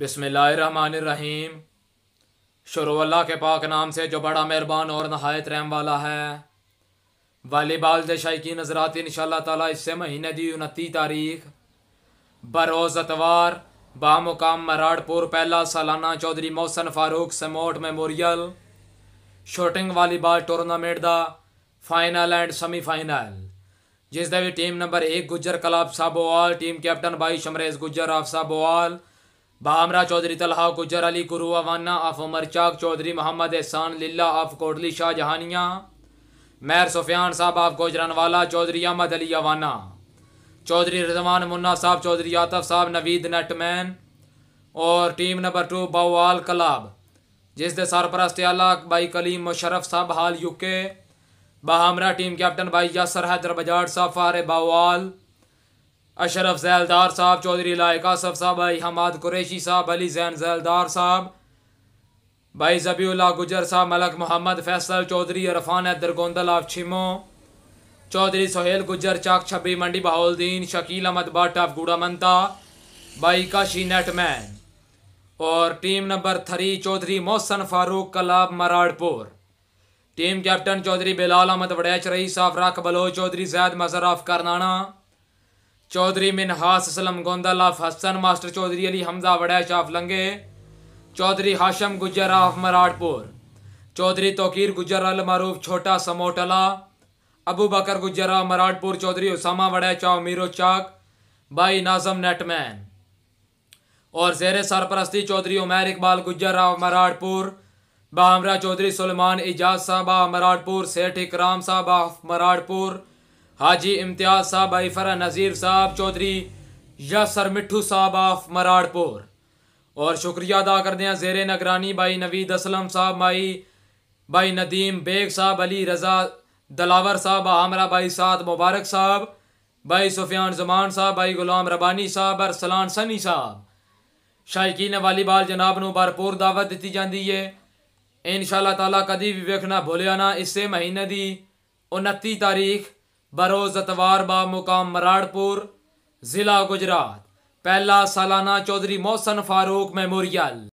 بسم اللہ الرحمن الرحیم شروع اللہ کے پاک نام سے جو بڑا مہربان اور نہایت رحم والا ہے والی بال دے شائقین نظراتی ان شاء اللہ تعالیٰ مہینے دی انتی تاریخ بروز اتوار بامقام مراڑ پور پہلا سالانہ Chaudhry Mohsin Farooq Samot memorial shooting volleyball tournament دا فائنل اینڈ سیمی فائنل جس دے بھی ٹیم نمبر ایک Gujjar club Sabowal team captain بھائی Shamraiz Gujjar of Sabowal Bamra Chaudhry Talha Gujjar Ali Gurowana of عمر چاک چودھری محمد احسان للہ آف کوٹلی شاہ جہانیا میر سفیان صاحب آف گوجران والا چودھری احمد علی اوانا چودھری رضوان منا صاحب چودھری آتف صاحب نوید نیٹ مین اور team number two Bawal club جس دے سرپرست اللہ بائی کلیم مشرف صاحب حال U K Bahamra team captain بائی یاسر حیدر بجاڑ صاحب فار باوال اشرف زیلدار صاحب چودھری آصف صاحب بھائی حماد قریشی صاحب علی زین ذیلدار صاحب بھائی زبی اللہ گجر صاحب Malik Muhammad Faisal Chaudhry Irfan Haider Gondal of Chhamo Chaudhry Sohail Gujjar Chak Chhabbi Mandi Bahauddin Shakeel Ahmad Butt of Gora Manta بھائی کاشی نیٹ مین اور team number three Chaudhry Mohsin Farooq club Mararpur team captain Chaudhry Bilal Ahmad Waraich Rai صاحب راک بلوچ چودھری زید مظہر آف کرنانا چودھری منہاس اسلم گوندالاف حسن ماسٹر چودھری علی حمزہ وڑا شاف لنگے چودھری ہاشم گجر آف پور چودھری توقیر گجر المعروف چھوٹا سموٹلا ابو بکر گجر آف پور چودھری اسامہ وڑا چاو میرو چاک بائی نازم نیٹ مین اور زیر سرپرستی چودھری عمیر اقبال گجر آف مراد پور ہمرا چودھری سلمان اجاز صاحبہ مراد پور سیٹھ اکرام صاحبہ آف پور حاجی امتیاز صاحب بھائی فرح نظیر صاحب چودھری یا مٹھو صاحب آف مراڑ پور اور شکریہ ادا کرتے ہیں زیر نگرانی بھائی نوید اسلم صاحب بھائی بھائی ندیم بیگ صاحب علی رضا دلاور صاحب عامرہ بھائی سعد مبارک صاحب بھائی سفیان زمان صاحب بھائی غلام ربانی صاحب ارسلان سنی صاحب شائقین والی بال جناب نو بھرپور دعوت دیتی جاتی ہے ان شاء اللہ تعالیٰ کدی بھی ویک بھولیا نہ اسی مہینے کی انتی تاریخ بروز اتوار با مقام پور ضلع گجرات پہلا سالانہ چودھری محسن فاروق میموریل